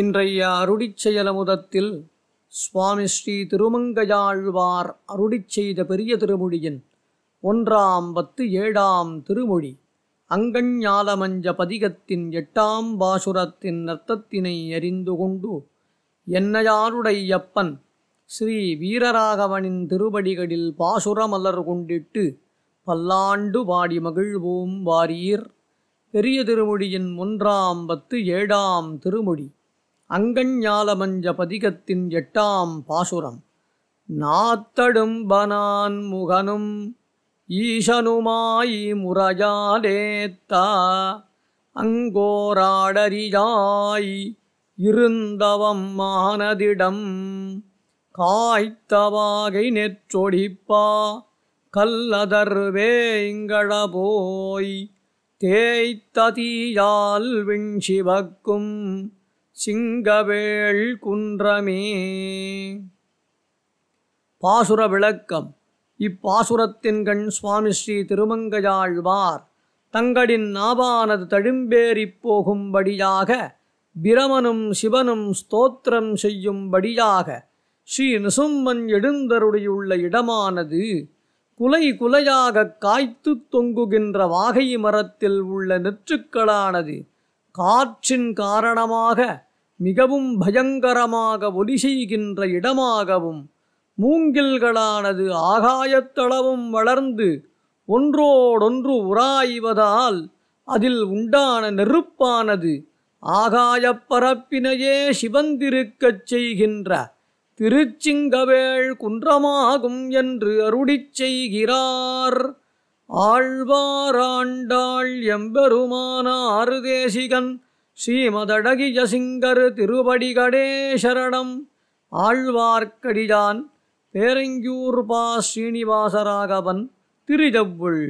இன்றைய அருடிச்செயலமுதத்தில் சுவாமி ஸ்ரீ திருமங்கையாழ்வார் அருடிச்செய்த பெரிய திருமொழியின் ஒன்றாம் பத்து ஏழாம் திருமொழி அங்கஞ்ஞாலமஞ்ச பதிகத்தின் எட்டாம் பாசுரத்தின் நர்த்தத்தினை அறிந்து கொண்டு என்னையாருடையப்பன் ஸ்ரீ வீரராகவனின் திருவடிகளில் பாசுரமலர் கொண்டிட்டு பல்லாண்டு வாடி மகிழ்வோம் வாரீர் பெரிய திருமொழியின் ஒன்றாம் பத்து ஏழாம் திருமொழி அங்கஞ்ஞாலமஞ்ச பதிகத்தின் எட்டாம் பாசுரம் நாத்தடும் பனான் முகனும் ஈசனுமாயி முறையாலேத்தா அங்கோராடரியாய் இருந்தவம் மானதிடம் காய்த்தவாகை நெற்றொடிப்பா போய் தேய்த்ததியால் விண்சிவக்கும் சிங்கவேள் குன்றமே பாசுர விளக்கம் இப்பாசுரத்தின் கண் சுவாமி ஸ்ரீ திருமங்கையாழ்வார் தங்களின் நாபானது தழும்பேறிப் போகும்படியாக பிரமனும் சிவனும் ஸ்தோத்திரம் செய்யும்படியாக ஸ்ரீ நிசும்மன் எழுந்தருடையுள்ள இடமானது குலை குலையாக காய்த்து தொங்குகின்ற வாகை மரத்தில் உள்ள நெற்றுக்களானது காற்றின் காரணமாக மிகவும் பயங்கரமாக ஒலி செய்கின்ற இடமாகவும் மூங்கில்களானது ஆகாயத்தளவும் வளர்ந்து ஒன்றோடொன்று உராய்வதால் அதில் உண்டான நெருப்பானது ஆகாயப் பரப்பினையே சிவந்திருக்கச் செய்கின்ற திருச்சிங்கவேள் குன்றமாகும் என்று அருடிச் செய்கிறார் ஆழ்வாராண்டாள் எம்பெருமான ஆறுதேசிகன் ஸ்ரீமதடகிய சிங்கர் திருபடி கடேசரணம் ஆழ்வார்க்கடியான் பேரங்கியூர் பா ஸ்ரீனிவாசராகவன் திருஜவ்வுள்